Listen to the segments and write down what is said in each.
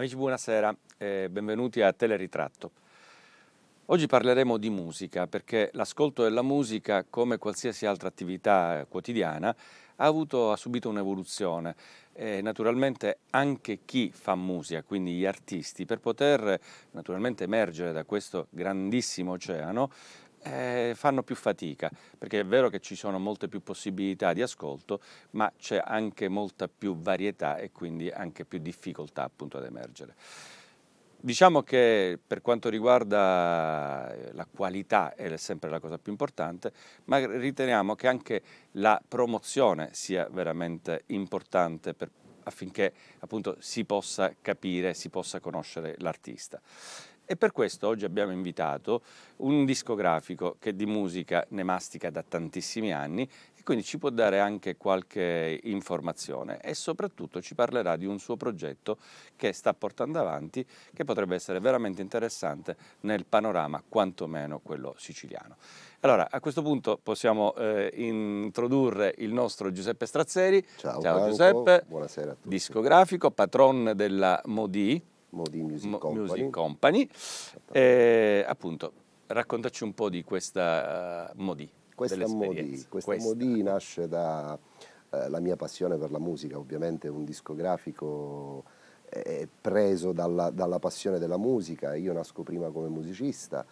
Amici, buonasera e eh, benvenuti a Teleritratto. Oggi parleremo di musica perché l'ascolto della musica, come qualsiasi altra attività eh, quotidiana, ha, avuto, ha subito un'evoluzione. E naturalmente anche chi fa musica, quindi gli artisti, per poter eh, naturalmente emergere da questo grandissimo oceano, eh, fanno più fatica, perché è vero che ci sono molte più possibilità di ascolto, ma c'è anche molta più varietà e quindi anche più difficoltà appunto ad emergere. Diciamo che per quanto riguarda eh, la qualità è sempre la cosa più importante, ma riteniamo che anche la promozione sia veramente importante per, affinché appunto si possa capire, si possa conoscere l'artista. E per questo oggi abbiamo invitato un discografico che di musica ne mastica da tantissimi anni e quindi ci può dare anche qualche informazione e soprattutto ci parlerà di un suo progetto che sta portando avanti che potrebbe essere veramente interessante nel panorama quantomeno quello siciliano. Allora, a questo punto possiamo eh, introdurre il nostro Giuseppe Strazzeri. Ciao, Ciao Giuseppe, buonasera a tutti. Discografico, patron della Modi, Modi Music Mo Company. Music Company. Eh, appunto, raccontaci un po' di questa uh, eh, Modi. Questa Modi, questa questa. Modi nasce dalla eh, mia passione per la musica, ovviamente un discografico eh, preso dalla, dalla passione della musica, io nasco prima come musicista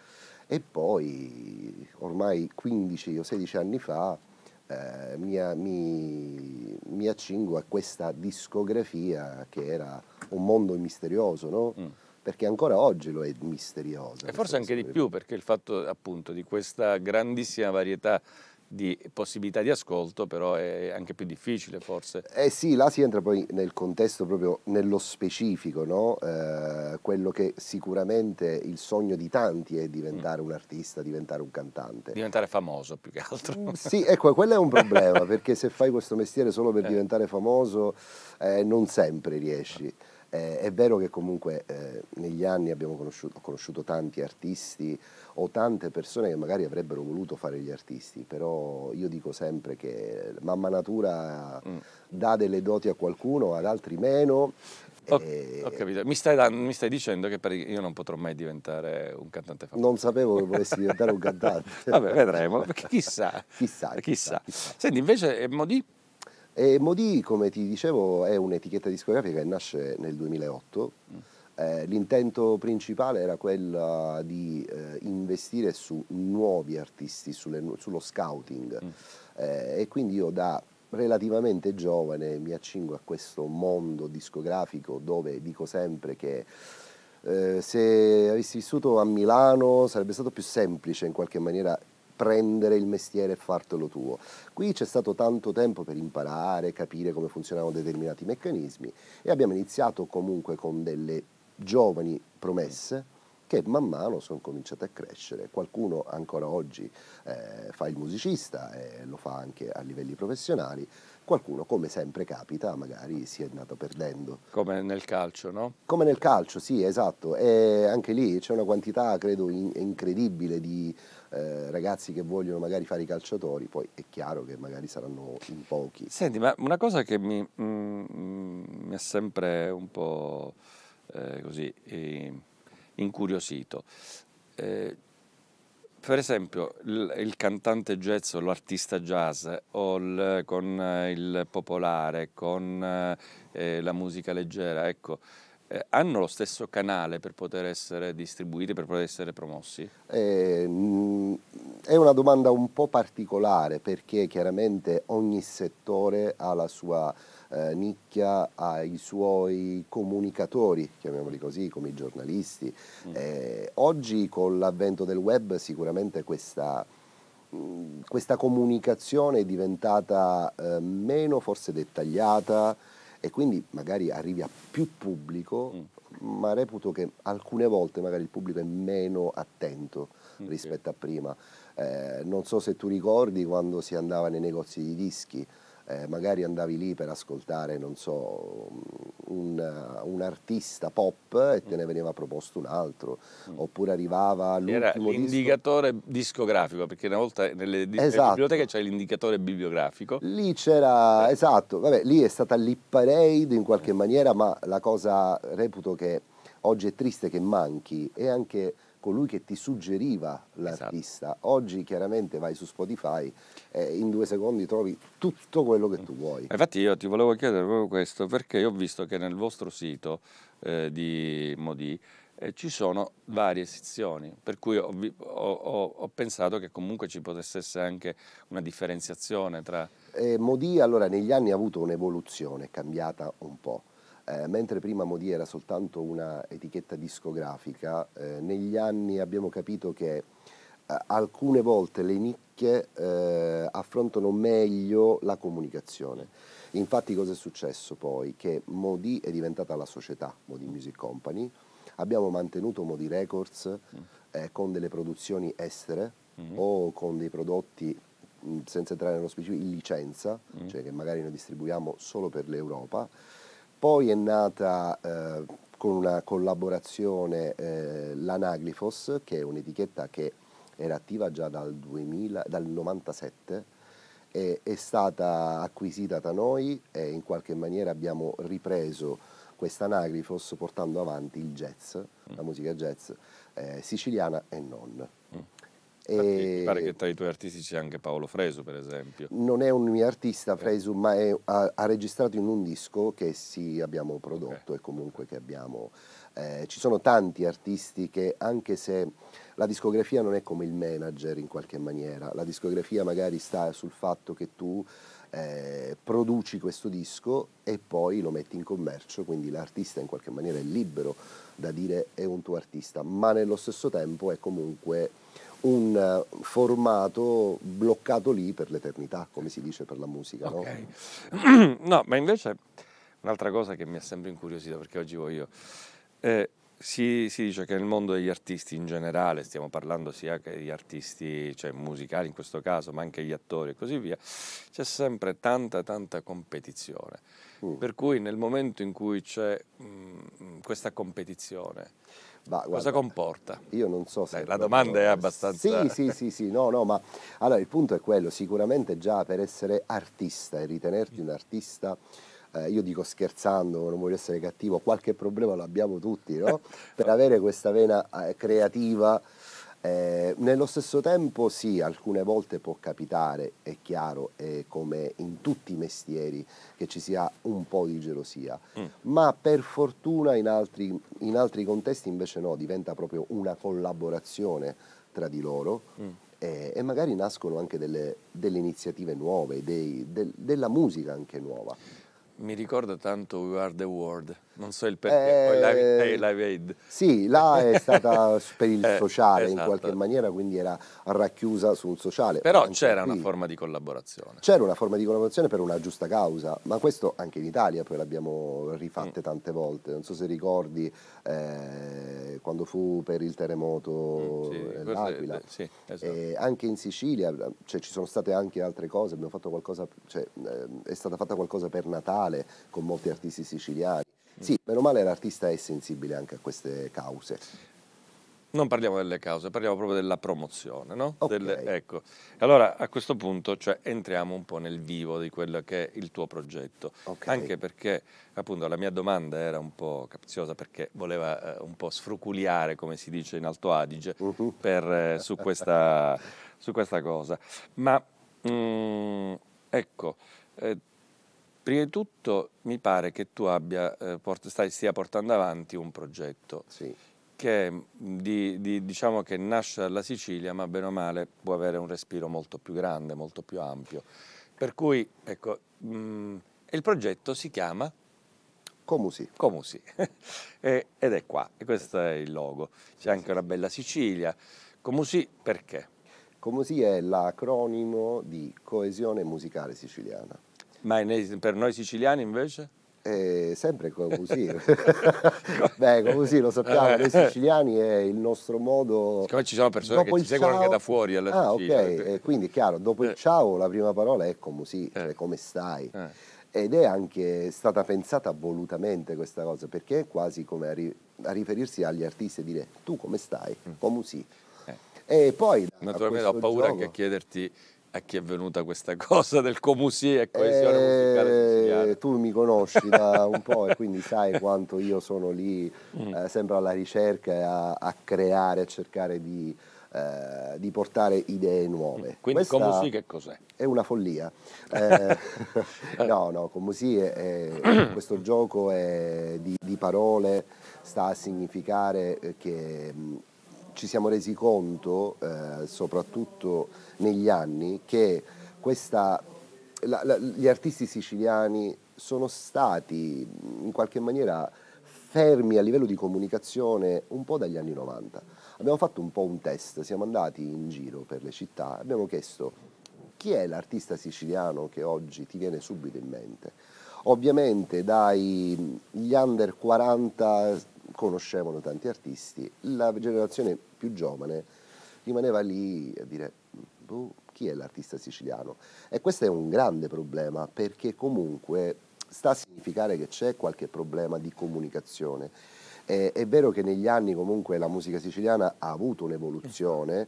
e poi ormai 15 o 16 anni fa eh, mia, mi, mi, accingo a questa discografia che era un mondo misterioso, no? Mm perché ancora oggi lo è misterioso. E forse anche di più perché il fatto appunto di questa grandissima varietà di possibilità di ascolto, però è anche più difficile forse. Eh sì, là si entra poi nel contesto proprio nello specifico, no? eh, quello che sicuramente il sogno di tanti è diventare mm. un artista, diventare un cantante. Diventare famoso più che altro. Mm, sì, ecco, quello è un problema, perché se fai questo mestiere solo per eh. diventare famoso eh, non sempre riesci. Eh, è vero che comunque eh, negli anni abbiamo conosciuto, conosciuto, tanti artisti o tante persone che magari avrebbero voluto fare gli artisti, però io dico sempre che mamma natura mm. dà delle doti a qualcuno, ad altri meno. Ho, ho capito, mi stai, mi stai, dicendo che per, io non potrò mai diventare un cantante famoso. Non sapevo che volessi diventare un cantante. Vabbè, vedremo, perché chissà. chissà, chissà, chissà. chissà. Senti, invece eh, Modi e Modi, come ti dicevo, è un'etichetta discografica che nasce nel 2008. Mm. Eh, l'intento principale era quello di eh, investire su nuovi artisti, sulle, sullo scouting. Mm. Eh, e quindi io da relativamente giovane mi accingo a questo mondo discografico dove dico sempre che eh, se avessi vissuto a Milano sarebbe stato più semplice in qualche maniera prendere il mestiere e fartelo tuo. Qui c'è stato tanto tempo per imparare, capire come funzionavano determinati meccanismi e abbiamo iniziato comunque con delle giovani promesse che man mano sono cominciate a crescere. Qualcuno ancora oggi eh, fa il musicista e lo fa anche a livelli professionali, qualcuno, come sempre capita, magari si è andato perdendo. Come nel calcio, no? Come nel calcio, sì, esatto. E anche lì c'è una quantità, credo, in incredibile di eh, ragazzi che vogliono magari fare i calciatori, poi è chiaro che magari saranno in pochi. Senti, ma una cosa che mi, mm, mm mi ha sempre un po' eh, così eh, incuriosito, eh, per esempio il, il cantante jazz o l'artista jazz o il, con il popolare, con eh, la musica leggera, ecco, eh, hanno lo stesso canale per poter essere distribuiti, per poter essere promossi? Eh, è una domanda un po' particolare perché chiaramente ogni settore ha la sua eh, nicchia, ha i suoi comunicatori, chiamiamoli così, come i giornalisti. Mm. Eh, oggi con l'avvento del web sicuramente questa mm, questa comunicazione è diventata eh, meno forse dettagliata, e quindi magari arrivi a più pubblico, mm. ma reputo che alcune volte magari il pubblico è meno attento okay. Mm, rispetto a prima. Eh, non so se tu ricordi quando si andava nei negozi di dischi, eh, magari andavi lì per ascoltare, non so, un, uh, un, artista pop e te ne veniva proposto un altro, mm. oppure arrivava l'ultimo l'indicatore disco... discografico, perché una volta nelle, esatto. biblioteche c'è l'indicatore bibliografico. Lì c'era, eh. esatto, vabbè, lì è stata l'hip parade in qualche eh. maniera, ma la cosa reputo che oggi è triste che manchi è anche colui che ti suggeriva l'artista. Esatto. Oggi chiaramente vai su Spotify e in due secondi trovi tutto quello che tu vuoi. Infatti io ti volevo chiedere proprio questo perché ho visto che nel vostro sito eh, di Modi eh, ci sono varie sezioni, per cui ho, ho, ho, pensato che comunque ci potesse essere anche una differenziazione tra... Eh, Modi allora negli anni ha avuto un'evoluzione, è cambiata un po'. Eh, mentre prima Modi era soltanto una etichetta discografica, eh, negli anni abbiamo capito che eh, alcune volte le nicchie eh, affrontano meglio la comunicazione. Infatti cosa è successo poi? Che Modi è diventata la società, Modi Music Company, abbiamo mantenuto Modi Records mm. eh, con delle produzioni estere mm -hmm. o con dei prodotti mm, senza entrare nello specifico, in licenza, mm -hmm. cioè che magari noi distribuiamo solo per l'Europa, poi è nata eh, con una collaborazione eh, l'Anaglifos, che è un'etichetta che era attiva già dal 1997, dal è stata acquisita da noi e in qualche maniera abbiamo ripreso questa Anaglifos portando avanti il jazz, la mm. musica jazz eh, siciliana e non. E... mi pare che tra i tuoi artisti c'è anche Paolo Fresu, per esempio. Non è un mio artista, eh. Fresu, ma è, ha, ha, registrato in un disco che sì abbiamo prodotto okay. e comunque che abbiamo... Eh, ci sono tanti artisti che, anche se la discografia non è come il manager in qualche maniera, la discografia magari sta sul fatto che tu eh, produci questo disco e poi lo metti in commercio, quindi l'artista in qualche maniera è libero da dire è un tuo artista, ma nello stesso tempo è comunque un eh, formato bloccato lì per l'eternità, come si dice per la musica. Okay. No? no, ma invece un'altra cosa che mi ha sempre incuriosito, perché oggi voglio... Eh, si, si, dice che nel mondo degli artisti in generale, stiamo parlando sia che di artisti cioè, musicali in questo caso, ma anche gli attori e così via, c'è sempre tanta tanta competizione. Mm. Per cui nel momento in cui c'è mh, mm, questa competizione, ma, guarda, Cosa comporta? Io non so se... Dai, la domanda non... è abbastanza... Sì, sì, sì, sì, no, no, ma allora il punto è quello, sicuramente già per essere artista e ritenerti un artista... Eh, io dico scherzando, non voglio essere cattivo, qualche problema lo abbiamo tutti, no? Per avere questa vena eh, creativa eh, nello stesso tempo sì, alcune volte può capitare, è chiaro, è come in tutti i mestieri, che ci sia un po' di gelosia, mm. ma per fortuna in altri, in altri, contesti invece no, diventa proprio una collaborazione tra di loro mm. e, eh, e, magari nascono anche delle, delle iniziative nuove, dei, de, della musica anche nuova. Mi ricorda tanto We Are The World, non so il perché, eh, poi Live, live Aid. Sì, là è stata per il eh, sociale esatto. in qualche maniera, quindi era racchiusa sul sociale. Però c'era una forma di collaborazione. C'era una forma di collaborazione per una giusta causa, ma questo anche in Italia poi l'abbiamo rifatte mm. tante volte, non so se ricordi eh, quando fu per il terremoto mm, sì, l'Aquila, eh, sì, esatto. eh, anche in Sicilia cioè, ci sono state anche altre cose, qualcosa, cioè, eh, è stata fatta qualcosa per Natale con molti artisti siciliani. Mm. Sì, meno male l'artista è sensibile anche a queste cause. Non parliamo delle cause, parliamo proprio della promozione, no? okay. Del, ecco. Allora a questo punto cioè, entriamo un po' nel vivo di quello che è il tuo progetto, okay. anche perché appunto la mia domanda era un po' capziosa perché voleva eh, un po' sfruculiare, come si dice in Alto Adige, uh -huh. per, eh, su, questa, su, questa, cosa. Ma mh, mm, ecco, eh, Prima di tutto mi pare che tu abbia, eh, port stai, stia portando avanti un progetto. Sì che, di, di, diciamo che nasce dalla Sicilia ma bene o male può avere un respiro molto più grande, molto più ampio. Per cui ecco, mh, il progetto si chiama Comusi. Comusi. e, ed è qua, e questo è il logo. C'è anche una bella Sicilia. Comusi perché? Comusi è l'acronimo di coesione musicale siciliana. Ma per noi siciliani invece? Eh, sempre così, beh, così lo sappiamo, noi eh. siciliani è il nostro modo. Siccome ci sono persone dopo che ci seguono anche da fuori alla ah, Sicilia. ok, eh, quindi è chiaro, dopo il eh. ciao la prima parola è come si, eh. cioè come stai. Ed è anche stata pensata volutamente questa cosa, perché è quasi come a, ri a riferirsi agli artisti e dire tu come stai, mm. come si. E poi, Naturalmente ho paura gioco, che a chiederti a chi è venuta questa cosa del comusie e coesione eh, musicale siciliana? Tu mi conosci da un po' e quindi sai quanto io sono lì mm. eh, sempre alla ricerca, a, a creare, a cercare di, eh, di portare idee nuove. Mm. Quindi questa comusie che cos'è? È una follia. Eh, no, no, comusie è, questo gioco di, di parole sta a significare eh, che mm, ci siamo resi conto, eh, soprattutto negli anni, che questa, la, la, gli artisti siciliani sono stati in qualche maniera fermi a livello di comunicazione un po' dagli anni 90. Abbiamo fatto un po' un test, siamo andati in giro per le città, abbiamo chiesto chi è l'artista siciliano che oggi ti viene subito in mente. Ovviamente dagli under 40 conoscevano tanti artisti, la generazione più giovane rimaneva lì a dire boh, chi è l'artista siciliano? E questo è un grande problema perché comunque sta a significare che c'è qualche problema di comunicazione. Eh, è vero che negli anni comunque la musica siciliana ha avuto un'evoluzione,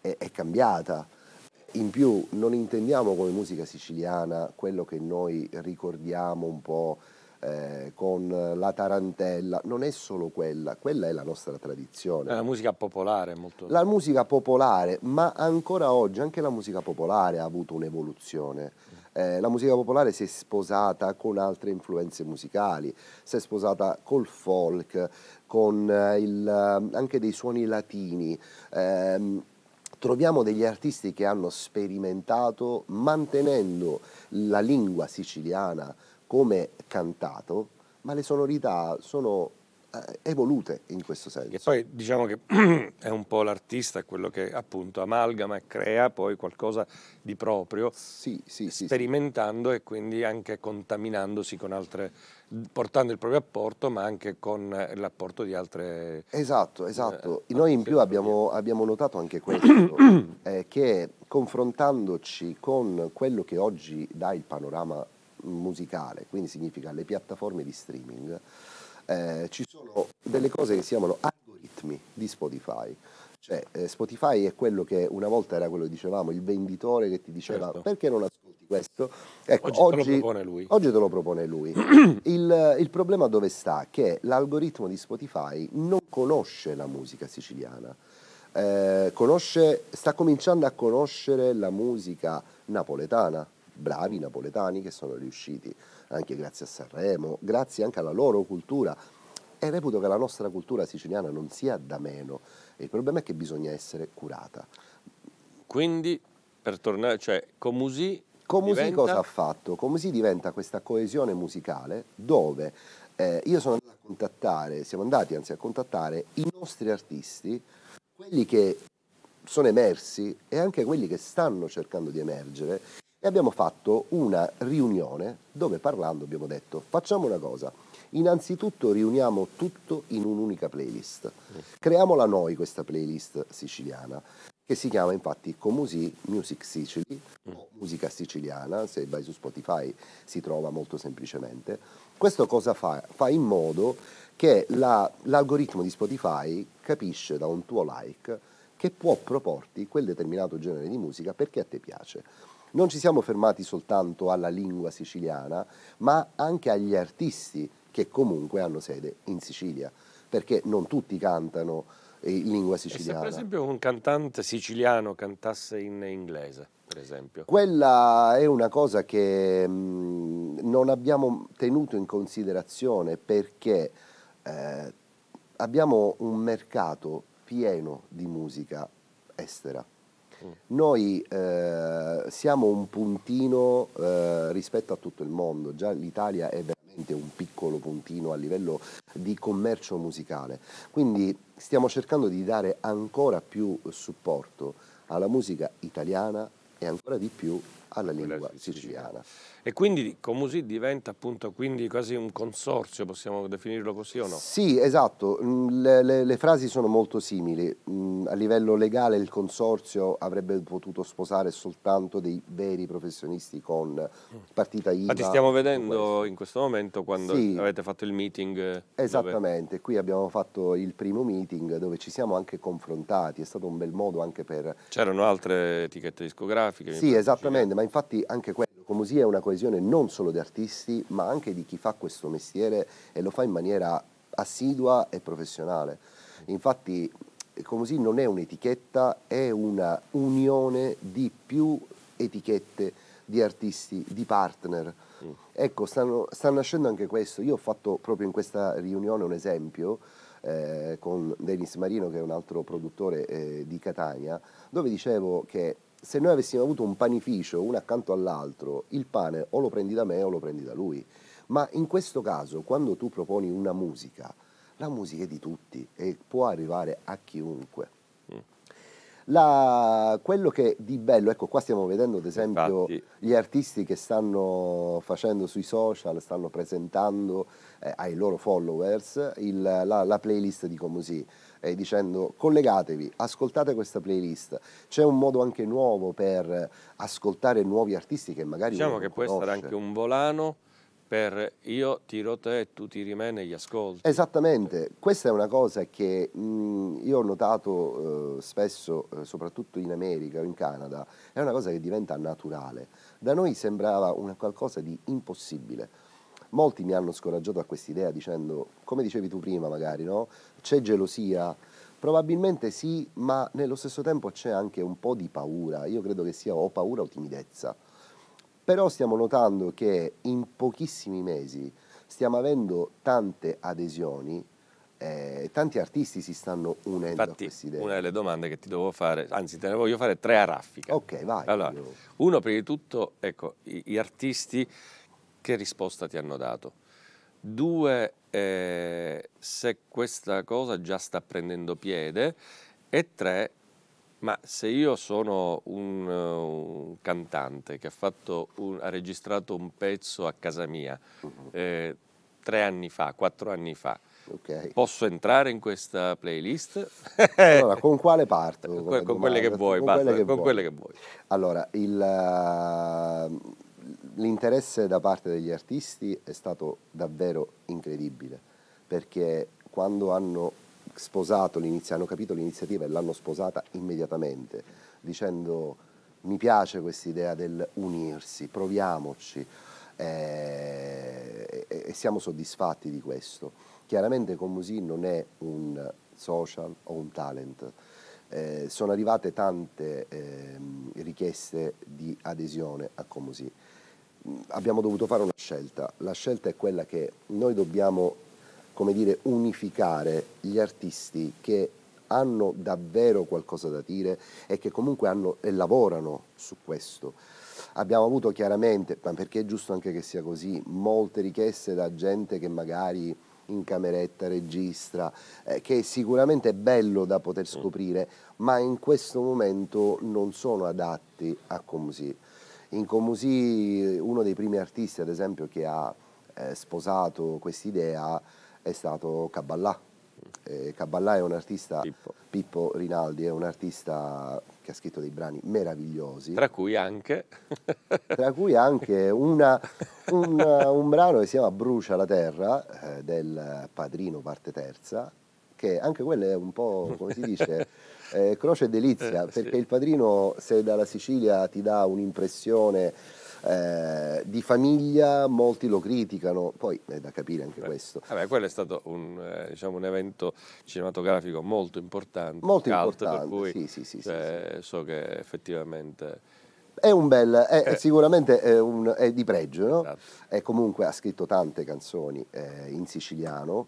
è, è cambiata, in più non intendiamo come musica siciliana quello che noi ricordiamo un po' eh, con la tarantella, non è solo quella, quella è la nostra tradizione. È la musica popolare molto. La musica popolare, ma ancora oggi anche la musica popolare ha avuto un'evoluzione. Eh, la musica popolare si è sposata con altre influenze musicali, si è sposata col folk, con eh, il, eh, anche dei suoni latini. Ehm, troviamo degli artisti che hanno sperimentato mantenendo la lingua siciliana, come cantato, ma le sonorità sono eh, evolute in questo senso. E poi diciamo che è un po' l'artista quello che appunto amalgama e crea poi qualcosa di proprio, sì, sì, sperimentando sì, e quindi anche contaminandosi con altre, portando il proprio apporto ma anche con l'apporto di altre... Esatto, esatto. Eh, Noi in più abbiamo, abbiamo notato anche questo, eh, che confrontandoci con quello che oggi dà il panorama musicale, quindi significa le piattaforme di streaming, eh, ci sono delle cose che si chiamano algoritmi di Spotify. Cioè, eh, Spotify è quello che una volta era quello che dicevamo, il venditore che ti diceva certo. perché non ascolti questo. Ecco, oggi, oggi, te lo propone lui. Oggi te lo propone lui. il, il, problema dove sta? Che l'algoritmo di Spotify non conosce la musica siciliana. Eh, conosce, sta cominciando a conoscere la musica napoletana, bravi napoletani che sono riusciti anche grazie a Sanremo, grazie anche alla loro cultura. E reputo che la nostra cultura siciliana non sia da meno, il problema è che bisogna essere curata. Quindi, per tornare, cioè, Comusi Comusi diventa... cosa ha fatto? Comusi diventa questa coesione musicale dove eh, io sono andato a contattare, siamo andati anzi a contattare i nostri artisti, quelli che sono emersi e anche quelli che stanno cercando di emergere e abbiamo fatto una riunione dove parlando abbiamo detto facciamo una cosa, innanzitutto riuniamo tutto in un'unica playlist, creiamola noi questa playlist siciliana che si chiama infatti Comusi Music Sicily o musica siciliana, se vai su Spotify si trova molto semplicemente. Questo cosa fa? Fa in modo che la, l'algoritmo di Spotify capisce da un tuo like che può proporti quel determinato genere di musica perché a te piace non ci siamo fermati soltanto alla lingua siciliana, ma anche agli artisti che comunque hanno sede in Sicilia, perché non tutti cantano eh, in lingua siciliana. E se per esempio un cantante siciliano cantasse in inglese, per esempio? Quella è una cosa che mh, mm, non abbiamo tenuto in considerazione perché eh, abbiamo un mercato pieno di musica estera. Mm. Noi eh, siamo un puntino eh, rispetto a tutto il mondo, già l'Italia è veramente un piccolo puntino a livello di commercio musicale, quindi stiamo cercando di dare ancora più supporto alla musica italiana e ancora di più alla lingua siciliana. E quindi Comusi diventa appunto quindi quasi un consorzio, possiamo definirlo così o no? Sì, esatto, mm, le, le, le frasi sono molto simili. Mm, a livello legale il consorzio avrebbe potuto sposare soltanto dei veri professionisti con partita IVA. Ma ti stiamo vedendo in questo momento quando sì. avete fatto il meeting. Eh, esattamente, dove... qui abbiamo fatto il primo meeting dove ci siamo anche confrontati, è stato un bel modo anche per... C'erano altre etichette discografiche? Sì, esattamente, ma infatti anche questo Comusia è una coesione non solo di artisti, ma anche di chi fa questo mestiere e lo fa in maniera assidua e professionale. Infatti Comusi non è un'etichetta, è una unione di più etichette, di artisti, di partner. Mm. Ecco, sta nascendo anche questo. Io ho fatto proprio in questa riunione un esempio eh, con Denis Marino, che è un altro produttore eh, di Catania, dove dicevo che se noi avessimo avuto un panificio uno accanto all'altro, il pane o lo prendi da me o lo prendi da lui. Ma in questo caso, quando tu proponi una musica, la musica è di tutti e può arrivare a chiunque. Mm. La, quello che di bello, ecco qua stiamo vedendo ad esempio Infatti. gli artisti che stanno facendo sui social, stanno presentando eh, ai loro followers il, la, la, playlist di Comusì eh, dicendo collegatevi, ascoltate questa playlist. C'è un modo anche nuovo per ascoltare nuovi artisti che magari... Diciamo che può essere anche un volano per io tiro te, tu tiri me negli ascolti. Esattamente, questa è una cosa che mh, io ho notato eh, spesso, eh, soprattutto in America o in Canada, è una cosa che diventa naturale. Da noi sembrava una qualcosa di impossibile Molti mi hanno scoraggiato a quest'idea dicendo, come dicevi tu prima magari, no? c'è gelosia, Probabilmente sì, ma nello stesso tempo c'è anche un po' di paura. Io credo che sia o paura o timidezza. Però stiamo notando che in pochissimi mesi stiamo avendo tante adesioni eh, tanti artisti si stanno unendo Infatti, a queste idee. Una delle domande che ti devo fare, anzi te ne voglio fare tre a raffica. Ok, vai. Allora, uno, prima di tutto, ecco, gli artisti che risposta ti hanno dato. Due, eh, se questa cosa già sta prendendo piede. E tre, ma se io sono un, un cantante che ha, un, ha, registrato un pezzo a casa mia mm-hmm. eh, tre anni fa, quattro anni fa, Okay. Posso entrare in questa playlist? allora, con quale parte? Con, con, quelle che vuoi, con, quelle che, con quelle che vuoi. Allora, il, eh, l'interesse da parte degli artisti è stato davvero incredibile, perché quando hanno sposato l'inizio, hanno capito l'iniziativa e l'hanno sposata immediatamente, dicendo mi piace questa idea del unirsi, proviamoci eh, e siamo soddisfatti di questo. Chiaramente Comusi non è un social o un talent, eh, sono arrivate tante eh, richieste di adesione a Comusi abbiamo dovuto fare una scelta. La scelta è quella che noi dobbiamo, come dire, unificare gli artisti che hanno davvero qualcosa da dire e che comunque hanno, e lavorano su questo. Abbiamo avuto chiaramente, ma perché è giusto anche che sia così, molte richieste da gente che magari in cameretta registra, eh, che sicuramente è bello da poter scoprire, ma in questo momento non sono adatti a così. In Comusì uno dei primi artisti, ad esempio, che ha eh, sposato quest'idea è stato Caballà. Caballà è un artista, Pippo. Pippo Rinaldi è un artista che ha scritto dei brani meravigliosi. Tra cui anche... tra cui anche una, un, un, brano che si chiama Brucia la terra, eh, del padrino parte terza, che anche quello è un po', come si dice, eh, Croce è delizia, eh, perché sì. il padrino se dalla Sicilia ti dà un'impressione eh, di famiglia, molti lo criticano, poi è da capire anche Beh. questo. Vabbè, quello è stato un, eh, diciamo, un, evento cinematografico molto importante, molto cult, importante, cui, sì, sì, sì, cioè, sì, so che effettivamente... È, bel, è, eh. sicuramente è, un, è di pregio, no? esatto. E comunque ha scritto tante canzoni eh, in siciliano,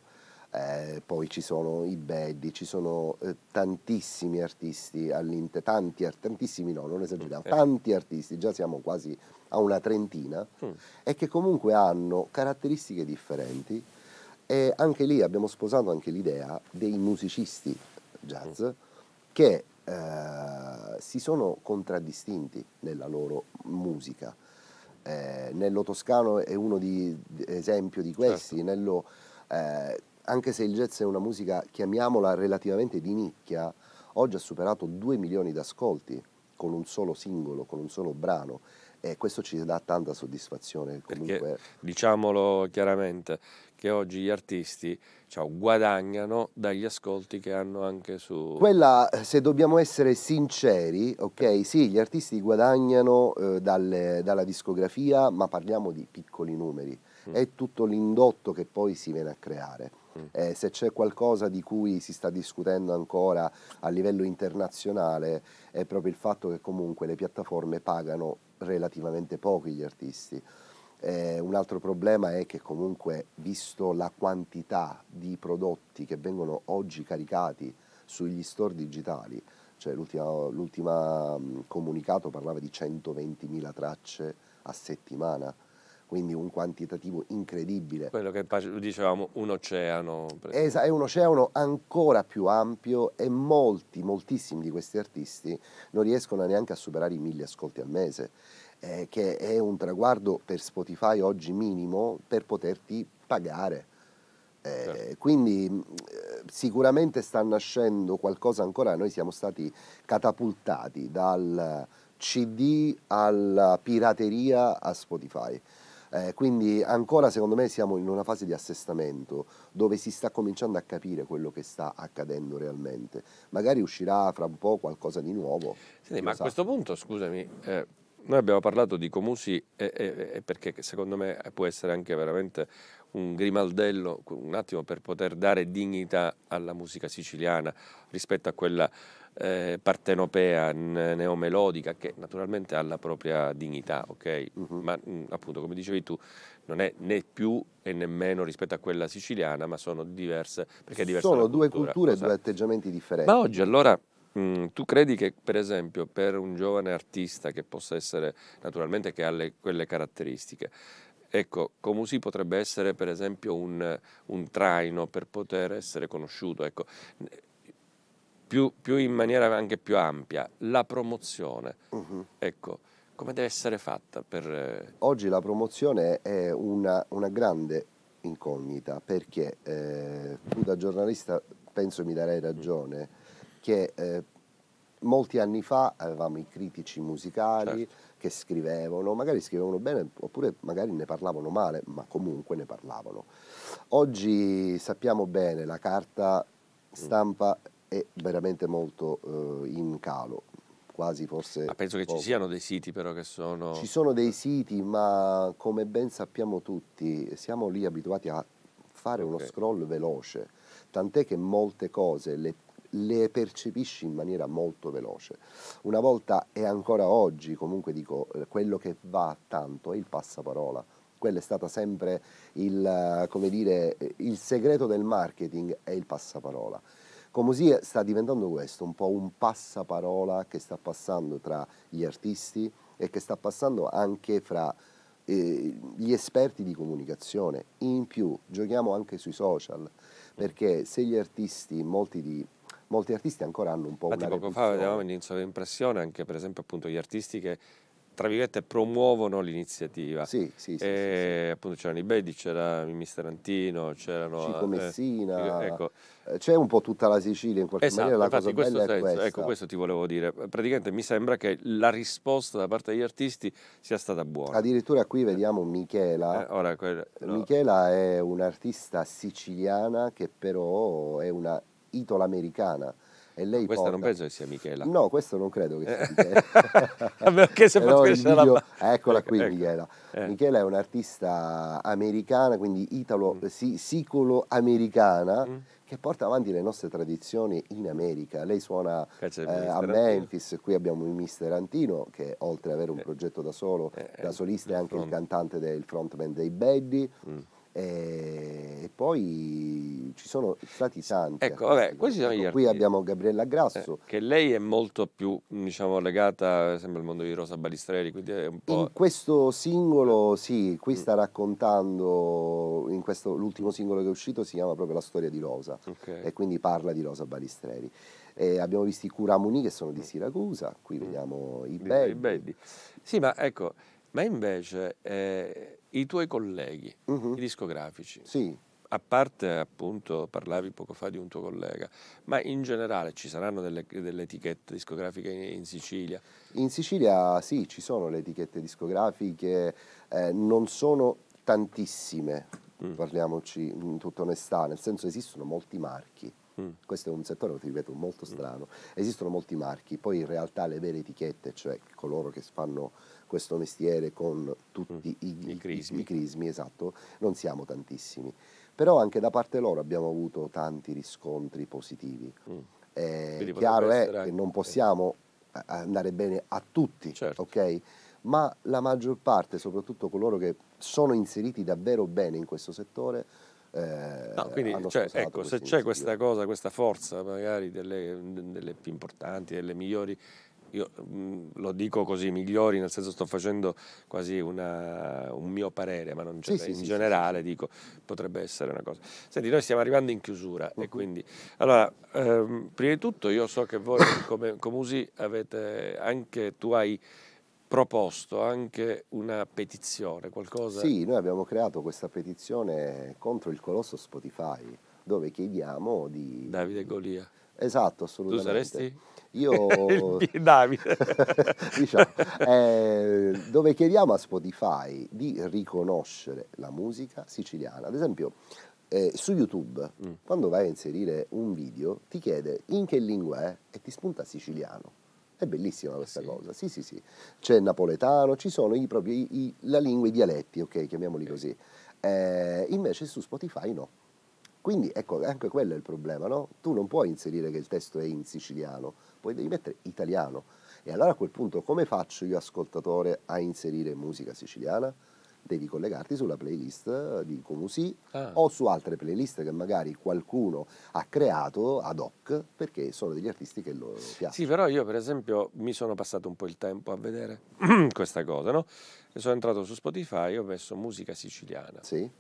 eh, poi ci sono i Beddi, ci sono eh, tantissimi artisti all'Inter, tanti, tantissimi no, non esageriamo, mm. tanti artisti, già siamo quasi a una trentina, mm. e che comunque hanno caratteristiche differenti e anche lì abbiamo sposato anche l'idea dei musicisti jazz mm. che eh, si sono contraddistinti nella loro musica. Eh, nello toscano è uno di, esempio di questi, certo. nello, eh, anche se il jazz è una musica, chiamiamola relativamente di nicchia, oggi ha superato 2 milioni di ascolti con un solo singolo, con un solo brano e questo ci dà tanta soddisfazione. Comunque... Perché, diciamolo chiaramente, che oggi gli artisti cioè, guadagnano dagli ascolti che hanno anche su... Quella, eh, se dobbiamo essere sinceri, ok, sì, gli artisti guadagnano eh, dalle, dalla discografia, ma parliamo di piccoli numeri Mm. è tutto l'indotto che poi si viene a creare. Mm. Eh, se c'è qualcosa di cui si sta discutendo ancora a livello internazionale è proprio il fatto che comunque le piattaforme pagano relativamente poco gli artisti. Eh, un altro problema è che comunque visto la quantità di prodotti che vengono oggi caricati sugli store digitali, cioè l'ultima mm, comunicato parlava di 120.000 tracce a settimana, quindi un quantitativo incredibile. Quello che dicevamo, un oceano. Esa, è un oceano ancora più ampio e molti, moltissimi di questi artisti non riescono neanche a superare i mille ascolti al mese, eh, che è un traguardo per Spotify oggi minimo per poterti pagare. Eh, certo. Quindi mm, eh, sicuramente sta nascendo qualcosa ancora, noi siamo stati catapultati dal CD alla pirateria a Spotify. Eh, quindi ancora secondo me siamo in una fase di assestamento dove si sta cominciando a capire quello che sta accadendo realmente. Magari uscirà fra un po' qualcosa di nuovo. Sì, ma sa. a questo punto, scusami, eh, noi abbiamo parlato di Comusi e, e, e perché secondo me può essere anche veramente un grimaldello, un attimo per poter dare dignità alla musica siciliana rispetto a quella eh, partenopea, neomelodica, che naturalmente ha la propria dignità, okay? uh mhm. -huh. ma mh, mm, appunto come dicevi tu non è né più e né meno rispetto a quella siciliana, ma sono diverse. Perché è sono due cultura, culture e due atteggiamenti differenti. Ma oggi allora Mm, tu credi che per esempio per un giovane artista che possa essere naturalmente che ha le, quelle caratteristiche, ecco, Comusi potrebbe essere per esempio un, un traino per poter essere conosciuto, ecco, più, più, in maniera anche più ampia, la promozione. Uh-huh. Ecco, come deve essere fatta? Per... Eh, Oggi la promozione è una, una grande incognita perché eh, tu da giornalista penso mi darei ragione che eh, molti anni fa avevamo i critici musicali certo. che scrivevano, magari scrivevano bene oppure magari ne parlavano male, ma comunque ne parlavano. Oggi sappiamo bene la carta mm. stampa mm è veramente molto eh, in calo. Quasi forse ma penso che poco. ci siano dei siti però che sono... Ci sono dei siti, ma come ben sappiamo tutti, siamo lì abituati a fare okay. uno scroll veloce, tant'è che molte cose le le percepisci in maniera molto veloce. Una volta e ancora oggi, comunque dico, eh, quello che va tanto è il passaparola. Quello è stato sempre il, dire, eh, il segreto del marketing è il passaparola. Comosie sta diventando questo, un po' un passaparola che sta passando tra gli artisti e che sta passando anche fra eh, gli esperti di comunicazione. In più giochiamo anche sui social, perché se gli artisti, molti di molti artisti ancora hanno un po' Infatti, una poco fa vedevamo in sovraimpressione anche per esempio appunto gli artisti che tra virgolette promuovono l'iniziativa. Sì, sì, sì, e, eh, sì Appunto c'erano i Bedi, c'era il mister Antino, c'erano... Cico eh, Messina, eh, ecco. Eh, c'è un po' tutta la Sicilia in qualche esatto, maniera, la cosa bella senso, è ecco, questa. Ecco, questo ti volevo dire. Praticamente mi sembra che la risposta da parte degli artisti sia stata buona. Addirittura qui vediamo Michela. Eh, ora, quella, no. Michela è un'artista siciliana che però è una italoamericana. americana e lei Questa porta... non penso che sia Michela. No, questo non credo che sia eh. Michela. se no, video... la... Eccola qui ecco. Michela. Eh. Michela è un'artista americana, quindi italo, mm. si, sicolo-americana, mm. che porta avanti le nostre tradizioni in America. Lei suona eh, a Memphis, qui abbiamo il mister Antino, che oltre ad avere un eh. progetto da solo, eh, eh, da solista è anche il cantante del frontman dei Baddy. Mm eh, e poi ci sono stati tanti. Ecco, vabbè, ecco, questi sono gli ecco, Qui abbiamo Gabriella Grasso. Eh, che lei è molto più diciamo, legata sempre al mondo di Rosa Balistreri. In questo singolo, sì, qui mm. sta raccontando, l'ultimo singolo che è uscito si chiama proprio La storia di Rosa. Okay. E quindi parla di Rosa Balistreri. E abbiamo visto i Curamuni che sono di mm. Siracusa, qui mm. vediamo i Beddi. Sì, ma ecco, ma invece... Eh, i tuoi colleghi, uh-huh. i discografici, sì. a parte appunto parlavi poco fa di un tuo collega, ma in generale ci saranno delle, delle etichette discografiche in, in, Sicilia? In Sicilia sì, ci sono le etichette discografiche, eh, non sono tantissime, mm. parliamoci in tutta onestà, nel senso esistono molti marchi. Mm. Questo è un settore, ti ripeto, molto mm. strano. Esistono molti marchi, poi in realtà le vere etichette, cioè coloro che fanno questo mestiere con tutti mm, i, i, crismi. i, crismi. esatto, non siamo tantissimi. Però anche da parte loro abbiamo avuto tanti riscontri positivi. Mm. Eh, chiaro è anche... che non possiamo eh, andare bene a tutti, certo. ok? Ma la maggior parte, soprattutto coloro che sono inseriti davvero bene in questo settore, eh, no, quindi, cioè, ecco, se c'è questa cosa, questa forza magari delle, delle più importanti, delle migliori io mm, lo dico così, migliori, nel senso sto facendo quasi una, un mio parere, ma sì, certo, sì, in sì, generale dico potrebbe essere una cosa. Senti, noi stiamo arrivando in chiusura uh -huh. e quindi... Allora, ehm, prima di tutto io so che voi come Comusi avete anche, tu hai proposto anche una petizione, qualcosa... Sì, noi abbiamo creato questa petizione contro il colosso Spotify, dove chiediamo di... Davide Golia. Esatto, assolutamente. Tu saresti? Io... Davide. diciamo, eh, dove chiediamo a Spotify di riconoscere la musica siciliana. Ad esempio, eh, su YouTube, mm. quando vai a inserire un video, ti chiede in che lingua è e ti spunta siciliano. È bellissima questa sì. cosa, sì sì sì. C'è il napoletano, ci sono i propri, i, la lingua, i dialetti, ok, chiamiamoli okay. così. Eh, invece su Spotify no quindi ecco, anche quello è il problema, no? Tu non puoi inserire che il testo è in siciliano, poi devi mettere italiano. E allora a quel punto come faccio io ascoltatore a inserire musica siciliana? Devi collegarti sulla playlist di Comusi ah. o su altre playlist che magari qualcuno ha creato ad hoc perché sono degli artisti che lo piacciono. Sì, però io per esempio mi sono passato un po' il tempo a vedere questa cosa, no? E sono entrato su Spotify e ho messo musica siciliana. Sì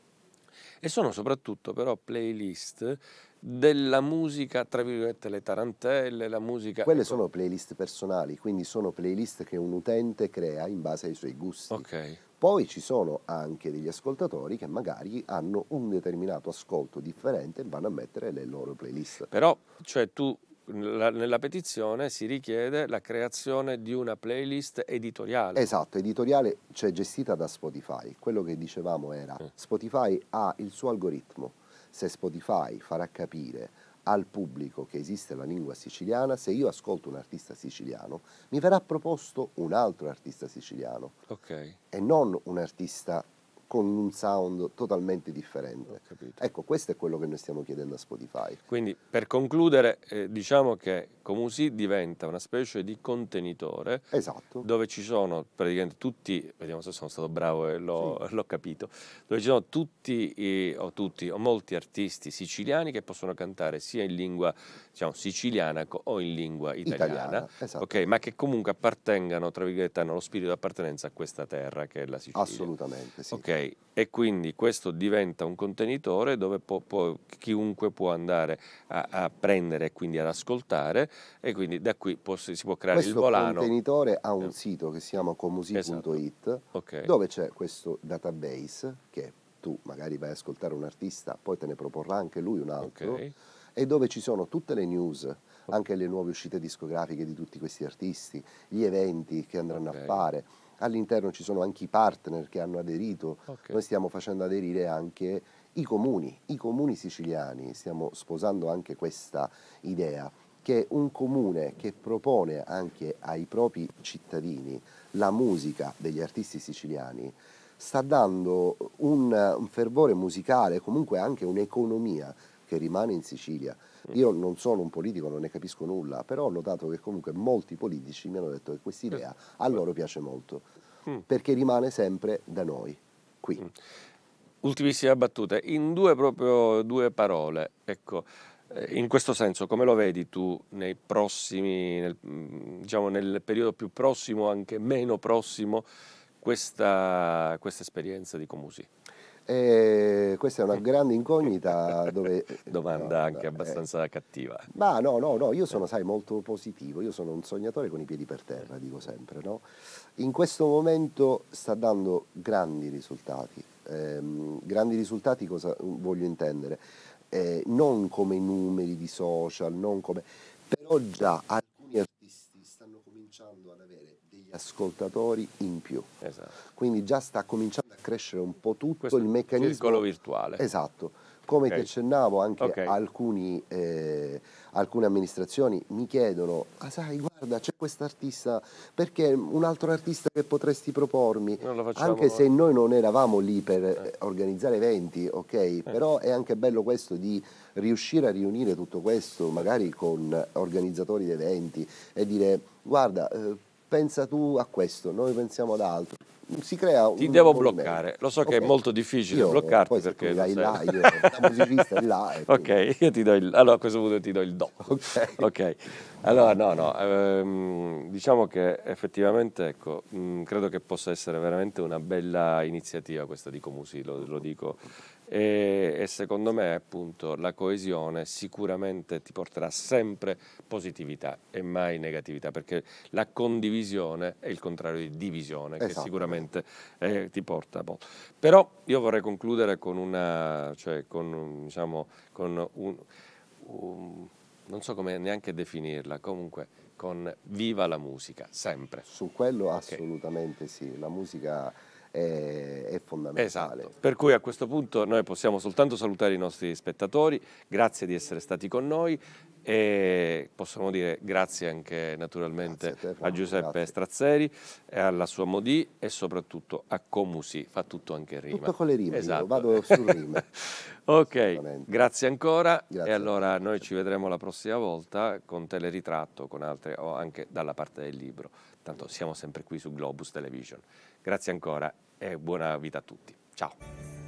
e sono soprattutto però playlist della musica, tra virgolette, le tarantelle, la musica... Quelle ecco sono playlist personali, quindi sono playlist che un utente crea in base ai suoi gusti. Okay. Poi ci sono anche degli ascoltatori che magari hanno un determinato ascolto differente e vanno a mettere le loro playlist. Però, cioè, tu nella petizione si richiede la creazione di una playlist editoriale. Esatto, editoriale, cioè gestita da Spotify. Quello che dicevamo era eh. Spotify ha il suo algoritmo. Se Spotify farà capire al pubblico che esiste la lingua siciliana, se io ascolto un artista siciliano, mi verrà proposto un altro artista siciliano okay. e non un artista con un sound totalmente differente. Ecco, questo è quello che noi stiamo chiedendo a Spotify. Quindi per concludere, eh, diciamo che Comusi diventa una specie di contenitore esatto. dove ci sono praticamente tutti, vediamo se sono stato bravo e l'ho, sì. l'ho capito, dove ci sono tutti, eh, o tutti o molti artisti siciliani che possono cantare sia in lingua diciamo, siciliana o in lingua italiana, italiana esatto. okay, ma che comunque appartengano, tra virgolette, hanno lo spirito di appartenenza a questa terra che è la Sicilia. Assolutamente, sì. Okay e quindi questo diventa un contenitore dove può, può, chiunque può andare a, a, prendere e quindi ad ascoltare e quindi da qui può, si può creare questo il volano. Questo contenitore ha un eh. sito che si chiama comusi.it esatto. okay. dove c'è questo database che tu magari vai ad ascoltare un artista, poi te ne proporrà anche lui un altro okay. e dove ci sono tutte le news, anche le nuove uscite discografiche di tutti questi artisti, gli eventi che andranno okay. a fare all'interno ci sono anche i partner che hanno aderito, okay. noi stiamo facendo aderire anche i comuni, i comuni siciliani, stiamo sposando anche questa idea che un comune che propone anche ai propri cittadini la musica degli artisti siciliani sta dando un, un fervore musicale, comunque anche un'economia che rimane in Sicilia. Mm. Io non sono un politico, non ne capisco nulla, però ho notato che comunque molti politici mi hanno detto che questa eh, idea eh. a loro piace molto, mm. perché rimane sempre da noi, qui. Mm. Ultimissima battuta, in due, proprio, due parole, ecco, eh, in questo senso, come lo vedi tu nei prossimi, nel, diciamo nel periodo più prossimo, anche meno prossimo, questa, questa esperienza di Comusi? E questa è una grande incognita. Dove, eh, Domanda no, anche eh, abbastanza eh, cattiva. Ma no, no, no, io sono, sai, molto positivo, io sono un sognatore con i piedi per terra, dico sempre. No? In questo momento sta dando grandi risultati. Eh, grandi risultati cosa voglio intendere? Eh, non come numeri di social, non come... però già alcuni artisti stanno cominciando ad avere ascoltatori in più. Esatto. Quindi già sta cominciando a crescere un po' tutto Questo il meccanismo. Circolo virtuale. Esatto. Come okay. ti accennavo, anche okay. alcuni, eh, alcune amministrazioni mi chiedono, ah sai, guarda, c'è quest'artista, perché un altro artista che potresti propormi? Anche se noi non eravamo lì per eh. organizzare eventi, ok? Eh. Però è anche bello questo di riuscire a riunire tutto questo, magari con organizzatori di eventi, e dire, guarda... Eh, pensa tu a questo, noi pensiamo ad altro. Si crea un Ti devo bloccare, lo so okay. che è molto difficile io, bloccarti poi perché... Dai là, io, da musicista di là. ok, io ti do il... Allora a questo punto ti do il do. Ok. okay. Allora no, no, ehm, diciamo che effettivamente, ecco, mh, mm, credo che possa essere veramente una bella iniziativa questa di Comusi, lo, lo dico e, e secondo me appunto la coesione sicuramente ti porterà sempre positività e mai negatività perché la condivisione è il contrario di divisione esatto. che sicuramente eh, ti porta. Boh. Però io vorrei concludere con una, cioè con, diciamo, con un, un non so come neanche definirla, comunque con viva la musica, sempre. Su quello okay. assolutamente sì, la musica è, è fondamentale. Esatto. Per cui a questo punto noi possiamo soltanto salutare i nostri spettatori, grazie di essere stati con noi e possiamo dire grazie anche naturalmente grazie a, te, a, Giuseppe grazie. Strazzeri, alla sua Modì e soprattutto a Comusi, fa tutto anche in rima. Tutto con le rime, esatto. vado su rime. ok, grazie ancora grazie. e allora noi ci vedremo la prossima volta con teleritratto, con altre o anche dalla parte del libro, tanto siamo sempre qui su Globus Television. Grazie ancora e buona vita a tutti. Ciao.